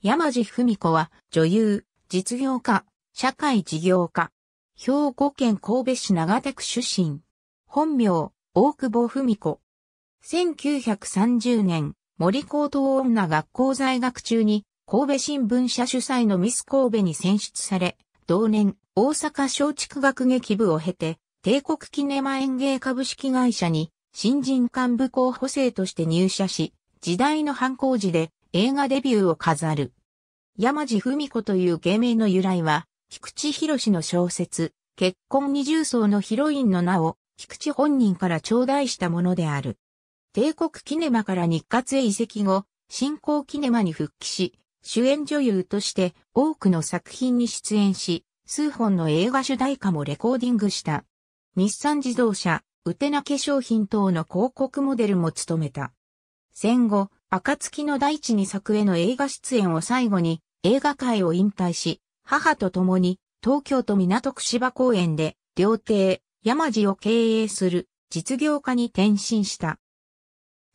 山地文子は女優、実業家、社会事業家。兵庫県神戸市長田区出身。本名、大久保文子。1930年、森高等女学校在学中に、神戸新聞社主催のミス神戸に選出され、同年、大阪松竹学劇部を経て、帝国キネマ演芸株式会社に、新人幹部候補生として入社し、時代の反抗時で映画デビューを飾る。山地文子という芸名の由来は、菊池博の小説、結婚二重奏のヒロインの名を、菊池本人から頂戴したものである。帝国キネマから日活へ移籍後、新興キネマに復帰し、主演女優として多くの作品に出演し、数本の映画主題歌もレコーディングした。日産自動車、ウテナ化粧品等の広告モデルも務めた。戦後、暁の大地に作への映画出演を最後に映画界を引退し、母と共に東京都港区芝公園で料亭、山地を経営する実業家に転身した。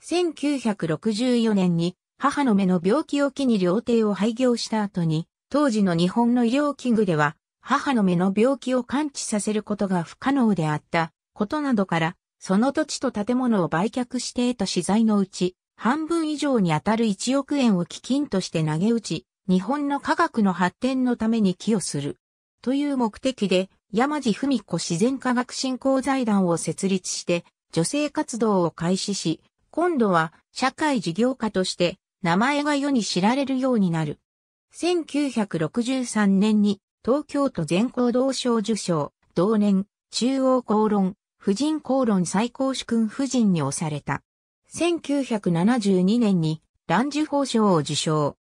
1964年に母の目の病気を機に料亭を廃業した後に、当時の日本の医療器具では母の目の病気を感知させることが不可能であったことなどから、その土地と建物を売却して得た資材のうち、半分以上に当たる1億円を基金として投げ打ち、日本の科学の発展のために寄与する。という目的で、山地文子自然科学振興財団を設立して、女性活動を開始し、今度は社会事業家として名前が世に知られるようになる。1963年に東京都全校同賞受賞、同年中央公論、婦人公論最高主君夫人に押された。1972年に男ン法賞を受賞。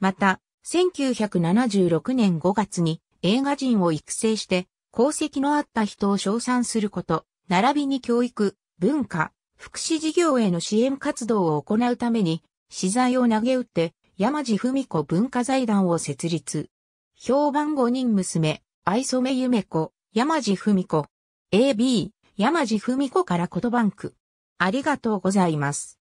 また、1976年5月に映画人を育成して功績のあった人を称賛すること、並びに教育、文化、福祉事業への支援活動を行うために、資材を投げ打って、山地文子文化財団を設立。評判5人娘、愛染夢子、山地文子。AB、山地文子から言バンク。ありがとうございます。